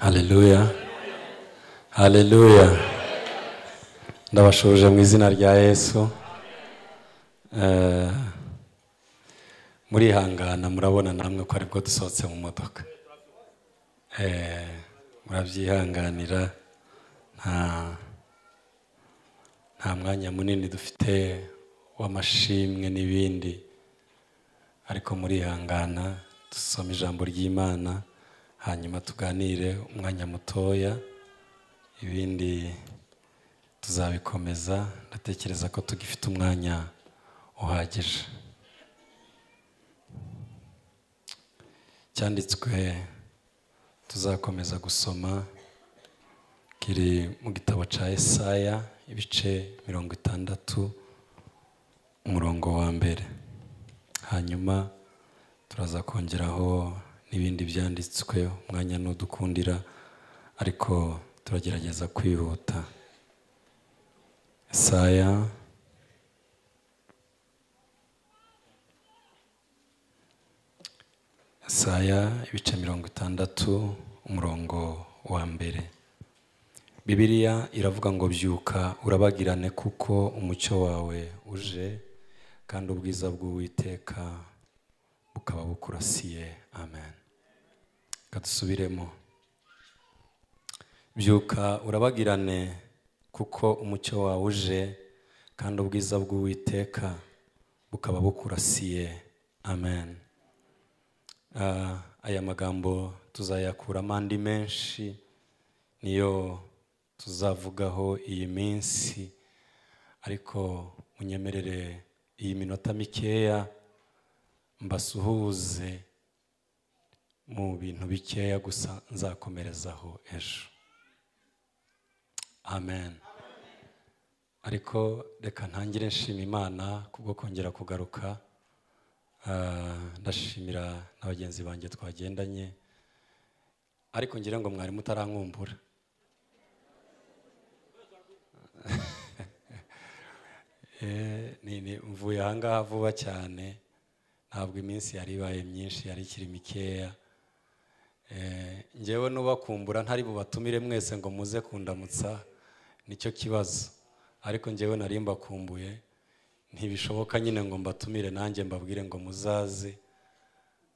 haleluya haleluya ndabashuje mu izina rya yesu eh, murihangana murabona namwe ko aribwo dusohotse mu modoka eh, murabyihanganira nta mwanya munini dufite w'amashimwe n'ibindi ariko murihangana dusoma ijambo ry'imana hanyuma tuganire umwanya mutoya ibindi tuzabikomeza ndatekereza ko tugifite umwanya uhagije cyanditswe tuzakomeza gusoma kiri mu gitabo cya esaya ibice mirongo itandatu umurongo wa mbere hanyuma turaza kongeraho n'ibindi byanditswe umwanya n'udukundira ariko turagerageza kwihuta saya saya ibice mirongo itandatu umurongo wa mbere bibiriya iravuga ngo byuka urabagirane kuko umucyo wawe uje kandi ubwiza bw'uwiteka bukaba bukurasiye amen reka dusubiremo byuka urabagirane kuko umucyo wawe uje kandi ubwiza bw'uwiteka bukaba bukurasiye amen ah, aya magambo tuzayakuramo andi menshi niyo tuzavugaho iyi minsi ariko munyemerere iyi minota mikeya mbasuhuze mu bintu bikeya gusa nzakomerezaho ejo amen ariko reka ntangire nshima imana kubwo kongera kugaruka ah, ndashimira na bagenzi banjye twagendanye ariko ngira ngo mwari mutarankumbura eh, mvuye ahangaha vuba cyane ntabwo iminsi yari ibaye myinshi yari ikiri mikeya Eh, ngewe n'ubakumbura ntari bubatumire mwese ngo muze kundamutsa nicyo kibazo ariko ngewe nari mbakumbuye ntibishoboka nyine ngo mbatumire nanjye mbabwire ngo muzaze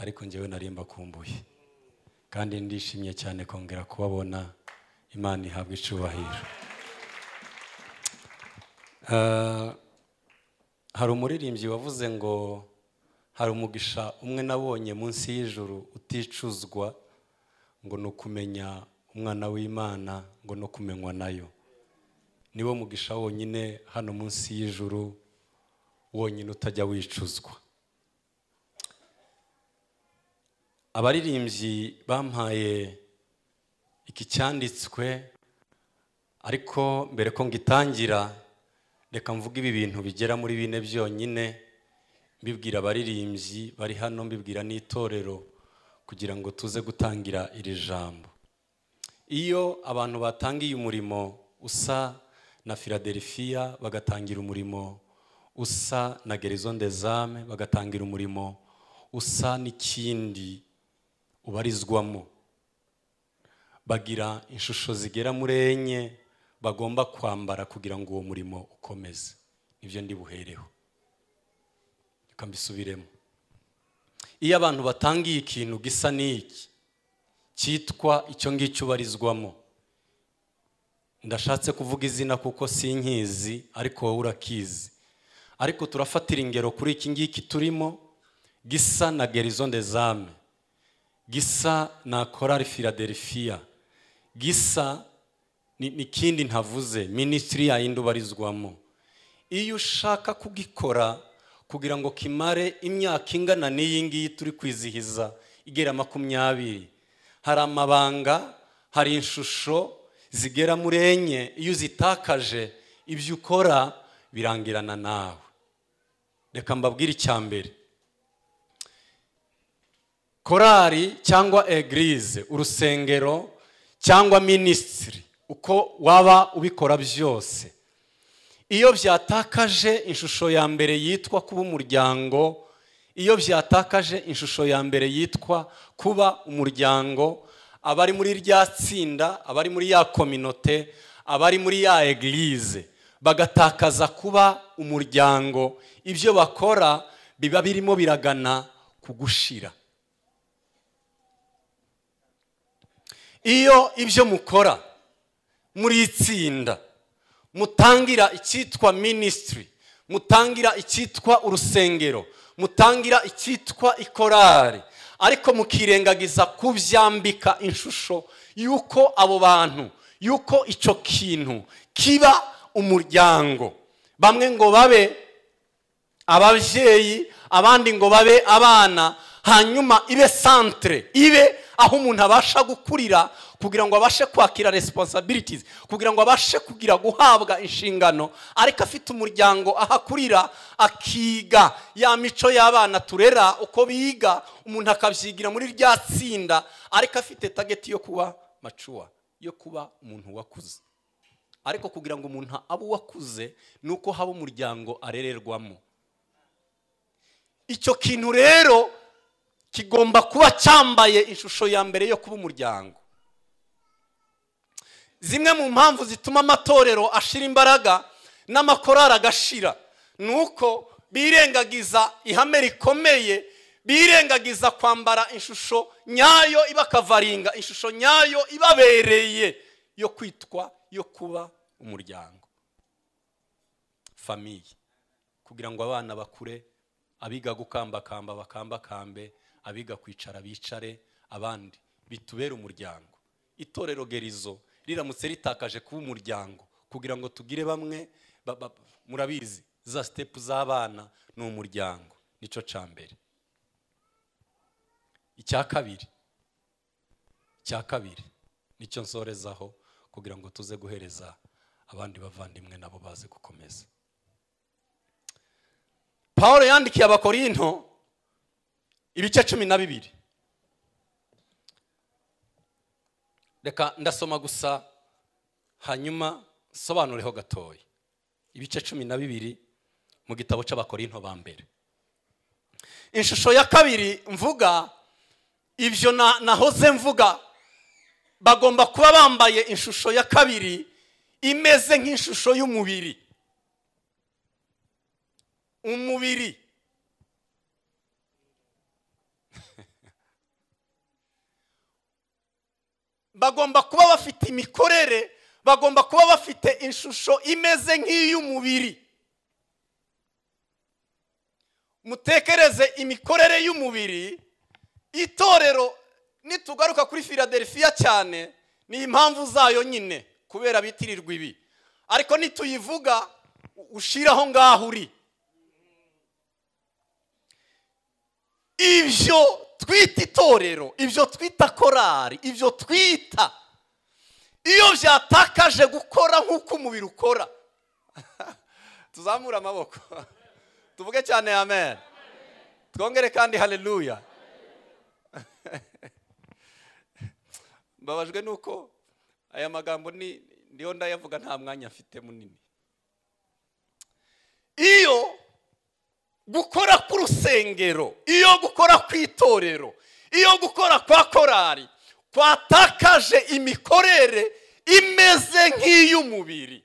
ariko ngewe nari mbakumbuye kandi ndishimye cyane kongera kubabona imana ihabwa icyubahiro. Eh, hari umuririmbyi wavuze ngo hari umugisha umwe nabonye munsi y'ijuru uticuzwa ngo ni ukumenya umwana w'imana ngo no kumenywa nayo niwo mugisha wonyine hano munsi y'ijuru wonyine utajya wicuzwa abaririmbyi bampaye iki cyanditswe ariko mbere ko ngitangira reka mvuge ibi bintu bigera muri bine byonyine mbibwira abaririmbyi bari hano mbibwira n'itorero kugira ngo tuze gutangira iri jambo iyo abantu batangiye umurimo usa na filadelifiya bagatangira umurimo usa na gerizo zame bagatangira umurimo usa n'ikindi ubarizwamo bagira inshusho zigera muri enye bagomba kwambara kugira ngo uwo murimo ukomeze nibyo ndi buhereho reka mbisubiremo iyo abantu batangiye ikintu gisa n'iki cyitwa icyo ngicyo ubarizwamo ndashatse kuvuga izina kuko si nkizi ariko wowe urakizi ariko turafatira ingero kuri iki ngiki turimo gisa na gerizo ndezame gisa na korari filadelfia gisa n'ikindi ntavuze minisitiri yayindi ubarizwamo iyo ushaka kugikora kugira ngo kimare imyaka ingana n'iyi ngiyi turi kwizihiza igera makumyabiri hari amabanga hari inshusho zigera muri enye iyo uzitakaje ibyo ukora birangirana nawe reka mbabwire icya mbere korari cyangwa egirize urusengero cyangwa minisitiri uko waba ubikora byose iyo byatakaje inshusho ya mbere yitwa kuba umuryango iyo byatakaje inshusho ya mbere yitwa kuba umuryango abari muri rya tsinda abari muri ya kominote abari muri ya egirize bagatakaza kuba umuryango ibyo bakora biba birimo biragana ku gushira iyo ibyo mukora muri itsinda mutangira icyitwa minisitiri mutangira icyitwa urusengero mutangira icyitwa ikorari ariko mukirengagiza kubyambika inshusho y'uko abo bantu y'uko icyo kintu kiba umuryango bamwe ngo babe ababyeyi abandi ngo babe abana hanyuma ibe santire ibe aho umuntu abasha gukurira kugira ngo abashe kwakira resiponsabiritizi kugira ngo abashe kugira guhabwa inshingano ariko afite umuryango aho akurira akiga ya mico y'abana turera uko biga umuntu akabyigira muri rya tsinda ariko afite tageti yo kuba macuwa yo kuba umuntu wakuze ariko kugira ngo umuntu abe uwakuze ni uko haba umuryango arererwamo icyo kintu rero kigomba kuba cyambaye ishusho ya mbere yo kuba umuryango zimwe mu mpamvu zituma amatorero ashira imbaraga n'amakorari agashira ni uko birengagiza ihame rikomeye birengagiza kwambara ishusho nyayo ibakavaringa ishusho nyayo ibabereye yo kwitwa yo kuba umuryango famiye kugira ngo abana bakure abiga gukambakamba bakambakambe abiga kwicara bicare abandi bitubere umuryango itorero gerizo riramutse ritakaje kuba umuryango kugira ngo tugire bamwe murabizi za sitepu z'abana ni umuryango nicyo cya mbere icya kabiri icya kabiri nicyo nsorezaho kugira ngo tuze guhereza abandi bavandimwe nabo bazi gukomeza paul yandikiye abakorinto ibice cumi na bibiri reka ndasoma gusa hanyuma nsobanureho gatoya ibice cumi na bibiri mu gitabo cy'abakorinto ba mbere ishusho ya kabiri mvuga ibyo nahoze mvuga bagomba kuba bambaye ishusho ya kabiri imeze nk'ishusho y'umubiri umubiri bagomba kuba bafite imikorere bagomba kuba bafite ishusho imeze nk'iy'umubiri mutekereze imikorere y'umubiri itorero nitugaruka kuri filadelfiya cyane ni impamvu zayo nyine kubera bitirirwa ibi ariko nituyivuga ushiraho ngaho uri ibyo twita itorero ibyo twita korari ibyo twita iyo byatakaje gukora nk'uko umubiri ukora tuzamure amaboko tuvuge cyane amen twongere kandi hareruya mbabajwe nuko aya magambo ni ndiyo ndayavuga nta mwanya afite munini iyo gukora k'urusengero iyo gukora kw'itorero iyo gukora kwa korari kwatakaje imikorere imeze nk'iy'umubiri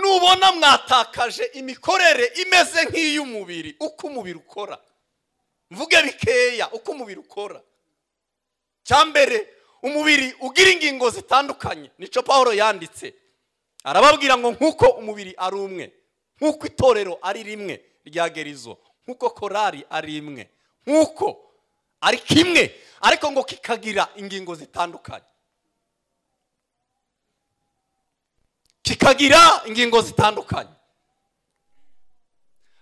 nubona mwatakaje imikorere imeze nk'iy'umubiri uko umubiri ukora mvuge bikeya uko umubiri ukora mbere umubiri ugira ingingo zitandukanye nicyo paul yanditse arababwira ngo nk'uko umubiri ari umwe nk'uko itorero ari rimwe rya gerizo nk'uko korari ari imwe nk'uko ari kimwe ariko ngo kikagira ingingo zitandukanye kikagira ingingo zitandukanye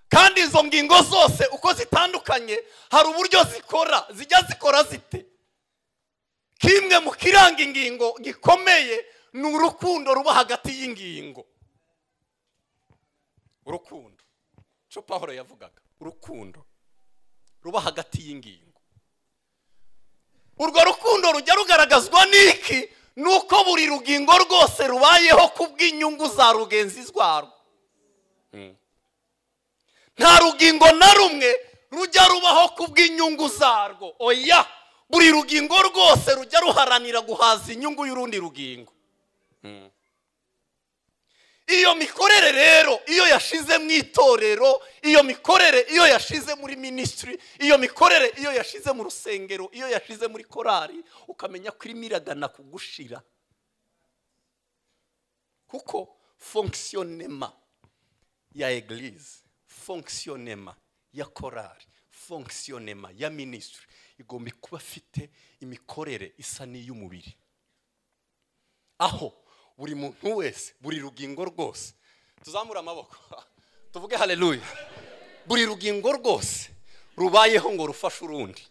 kandi izo ngingo zose uko zitandukanye hari uburyo zikora zijya zikora zite kimwe mu kiranga ingingo gikomeye ni urukundo ruba hagati y'ingingo urukundo cyo pahoro yavugaga urukundo ruba hagati y'ingingo urwo rukundo rujya rugaragazwa n'iki uko buri rugingo rwose rubayeho kubw'inyungu za rugenzi zwarwo hmm. nta rugingo na rumwe rujya rubaho kubw'inyungu zarwo oya buri rugingo rwose rujya ruharanira guhaza inyungu y'urundi rugingo hmm. iyo mikorere rero iyo yashize mu itorero iyo mikorere iyo yashize muri minisitiri iyo mikorere iyo yashize mu rusengero iyo yashize muri korari ukamenya ko irimo iragana kugushira kuko fonkisiyonema ya egirize fonkisiyonema ya korari fonkisiyonema ya minisitiri igomba kuba ifite imikorere isa n'iy'umubiri aho buri muntu wese buri rugingo rwose tuzamure amaboko tuvuge hareruya buri rugingo rwose rubayeho ngo rufashe urundi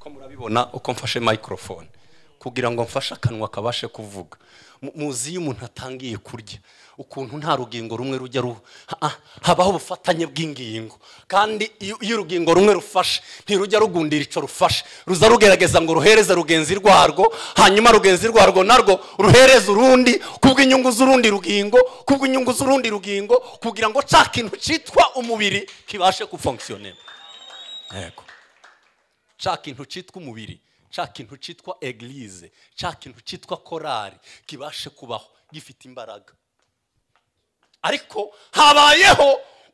ko murabibona uko mfashe mayikorofone kugira ngo mfashe akanwa kabashe kuvuga muzi iyo umuntu atangiye kurya ukuntu nta rugingo rumwe rujya habaho ubufatanye bw'ingingo kandi iyo urugingo rumwe rufashe ntirujya rugundira icyo rufashe ruza rugerageza ngo ruhereze rugenzi rwarwo hanyuma rugenzi rwarwo narwo ruhereze urundi kubw'inyungu z'urundi rugingo kubw'inyungu z'urundi rugingo kugira ngo cya kintu cyitwa umubiri kibashe gufonkisiyonera yego cya kintu cyitwa umubiri cya kintu cyitwa egirize cya kintu cyitwa korari kibashe kubaho gifite imbaraga ariko habayeho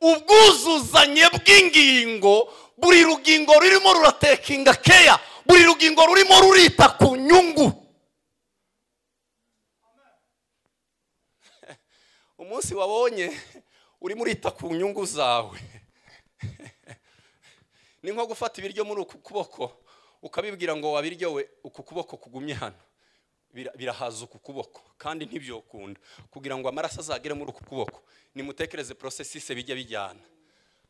ubwuzuzanye bw'ingingo buri rugingo rurimo ruratekinga keya buri rugingo rurimo rurita ku nyungu umunsi wabonye urimo urita ku nyungu zawe ni nko gufata ibiryo muri uku kuboko ukabibwira ngo wabiryowe uku kuboko kugumye hano birahaza uku kuboko kandi ntibyokunda kugira ngo amaraso azagere muri uku kuboko nimutekereze porosesise bijya bijyana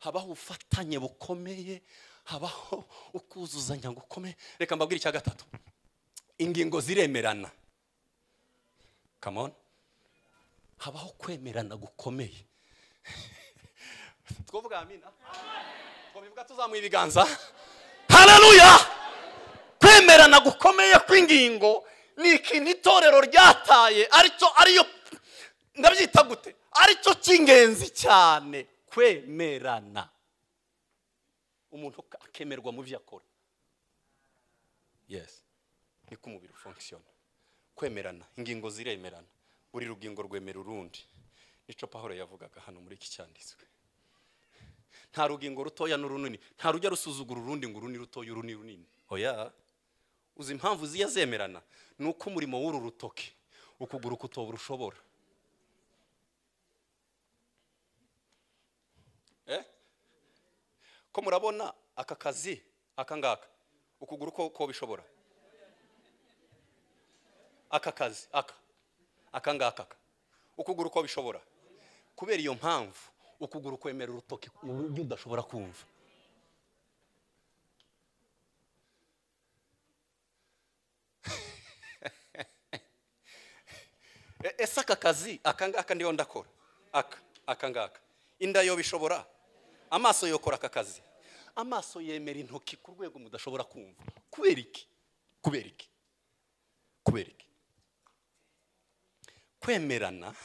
habaho ubufatanye bukomeye habaho ukuzuzanya gukomeye reka mbabwire icya gatatu ingingo ziremerana kamoni habaho kwemerana gukomeye twavuga amina twabivuga tuzamuye ibiganza hararuya kwemerana gukomeye kw'ingingo ni ikintu itorero ryataye aricyo ariyo ndabyita gute aricyo cy'ingenzi cyane kwemerana umuntu akemerwa mu byo akora yesi niko umubiri ufunkisiyona kwemerana ingingo ziremerana buri rugingo rwemera urundi nicyo pahoro yavugaga hano muri iki cyanditswe nta rugingo rutoya n'urunini nta rujya rusuzugura urundi ngo uruni rutoya uruni runini oya oh, uzi impamvu ziya zemerana ni uko umurimo w'uru rutoki ukuguru kutobora ushobora eh? ko murabona aka kazi aka ngaka ukuguru ko bishobora aka kazi aka aka ngaka ukuguru uko bishobora kubera iyo mpamvu ukuguru ukwemera urutoki uburyo udashobora kumva ese aka kazi aka ngaka niyo ndakora aka aka ngaka inda yo bishobora amaso yokora aka kazi amaso yemera intoki ku rwego mudashobora kumva kubera iki kubera iki kubera iki kwemerana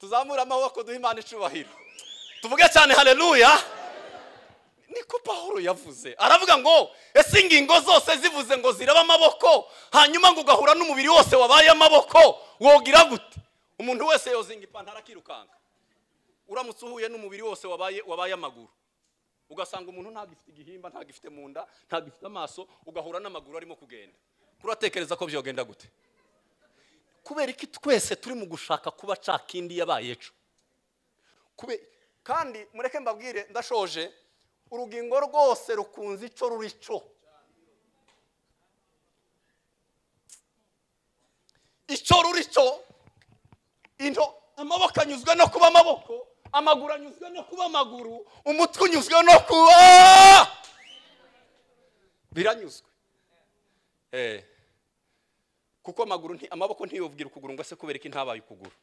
Tuzamura amaboko duha imana icubahiro tuvuge cyane hareruya niko pawulo yavuze aravuga ngo ese ingingo zose zivuze ngo ziraba amaboko hanyuma ngo ugahura n'umubiri wose wabaye amaboko wogira gute umuntu wese yozinga ipantaro akirukanka uramutse uhuye n'umubiri wose wabaye wabaye amaguru ugasanga umuntu ntagifite igihimba ntagifite mu nda ntagifite amaso ugahura n'amaguru arimo kugenda uratekereza ko byogenda gute kubera iki twese turi mu gushaka kuba cakindi yabaye ejo kandi mureke mbabwire ndashoje urugingo rwose rukunze icyo ruri cyo icyo ruri cyo amaboko anyuzwe no kuba amaboko amaguru anyuzwe no kuba amaguru umutwe unyuzwe no kuba biranyuzwe eh, kuko amaguru amaboko ntiyubwira ukuguru ngo se kubereka intabaye ukuguru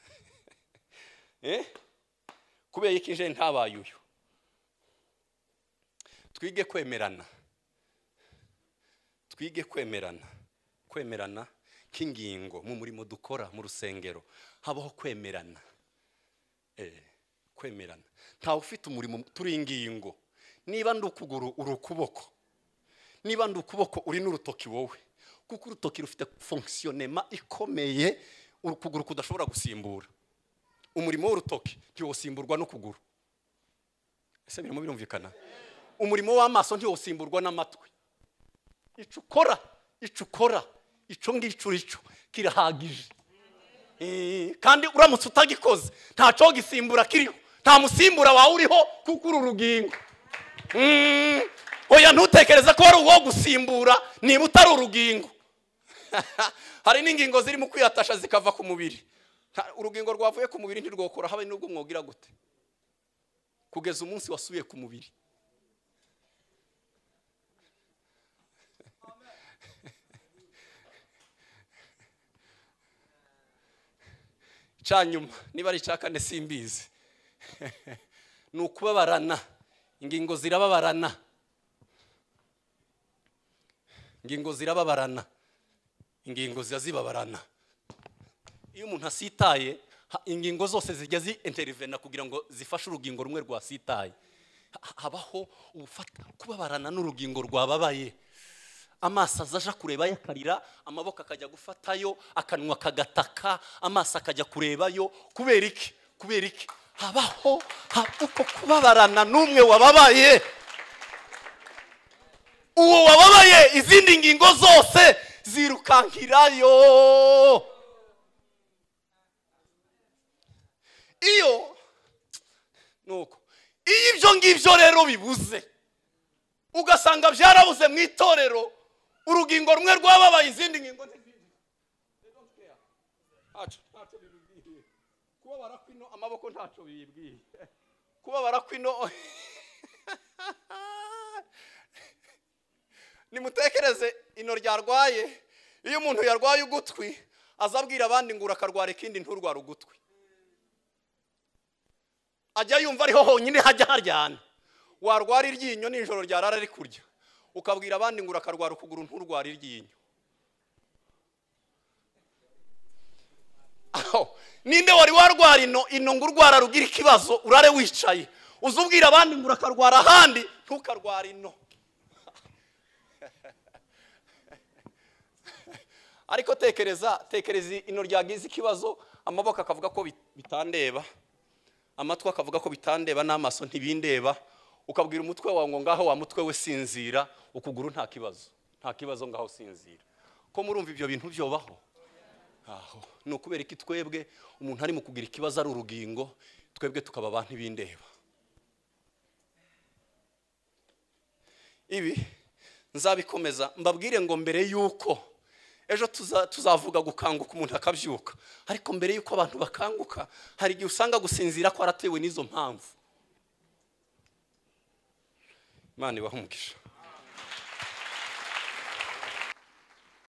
eh? kubera yuko injeni ntabaye uyu twige kwemerana twige kwemerana kwemerana nk'ingingo mu murimo dukora mu rusengero habaho kwemerana eh, kwemerana ntawe ufite umurimo turi ingingo niba ndi ukuguru uri ukuboko niba ndi ukuboko uri n'urutoki wowe kuko urutoki rufite fonkisiyonema ikomeye urukuguru kudashobora gusimbura umurimo w'urutoki ntiwosimburwa n'ukuguru ese birimo birumvikana umurimo w'amaso ntiwosimburwa n'amatwi icyo ukora icyo ukora icyo ngicyo uricyo kirahagije eh, kandi uramutse utagikoze ntacyo gisimbura kiriho nta musimbura wawe uriho kuko uru rugingo mm, oya ntutekereze ko wari uwo gusimbura niba utari urugingo hari n'ingingo zirimo kwiyatasha zikava ku mubiri urugingo rwavuye ku mubiri ntirwokora habe n'ubwo mwogira gute kugeza umunsi wasubiye ku mubiri cyanyuma niba ari icya kane simbizi ni ukubabarana ingingo zirababarana ingingo zirababarana ingingo ziba zibabarana iyo umuntu asitaye ingingo zose zijya zinterivena kugira ngo zifashe urugingo rumwe rwasitaye habaho kubabarana n'urugingo rwababaye amaso aza kureba yakarira amaboko akajya gufatayo akanwa kagataka amaso akajya kurebayo kubera iki kubera iki habaho uko kubabarana n'umwe wababaye uwo wababaye izindi ngingo zose zirukankirayo iyo nuko iyo ibyo ngibyo rero bibuze ugasanga byarabuze mu itorero urugingo rumwe rwababaye izindi ngingo kubabara kwino amaboko ntacyo bibwiye kubabara kwino nimutekereze ino ryarwaye iyo umuntu yarwaye ugutwi azabwira abandi ngo urakarwara ikindi nturware ugutwi ajya yumva ariho honyine hajya haryana warwara iryinyo nijoro ryarara ari kurya ukabwira abandi ngo urakarwara ukuguru nturwara iryinyo ninde wari warwara ino ino ngo urwara rugira ikibazo urare wicaye uzi ubwira abandi ngo urakarwara ahandi ntukarwara ino ariko tekereza tekereza ino ryagize ikibazo amaboko akavuga ko bitandeba amatwi akavuga ko bitandeba n'amaso ntibindeba ukabwira umutwe wawe ngo ngaho wa mutwe we sinzira ukuguru nta kibazo nta kibazo ngaho sinzira ko murumva ibyo bintu byobaho ni ukubera iki twebwe umuntu ari mu kugira ikibazo ari urugingo twebwe tukaba abantu ibindeba ibi nzabikomeza mbabwire ngo mbere y'uko ejo tuzavuga gukanguka umuntu akabyuka ariko mbere y'uko abantu bakanguka hari igihe usanga gusinzira kwaratewe n'izo mpamvu imana ibaha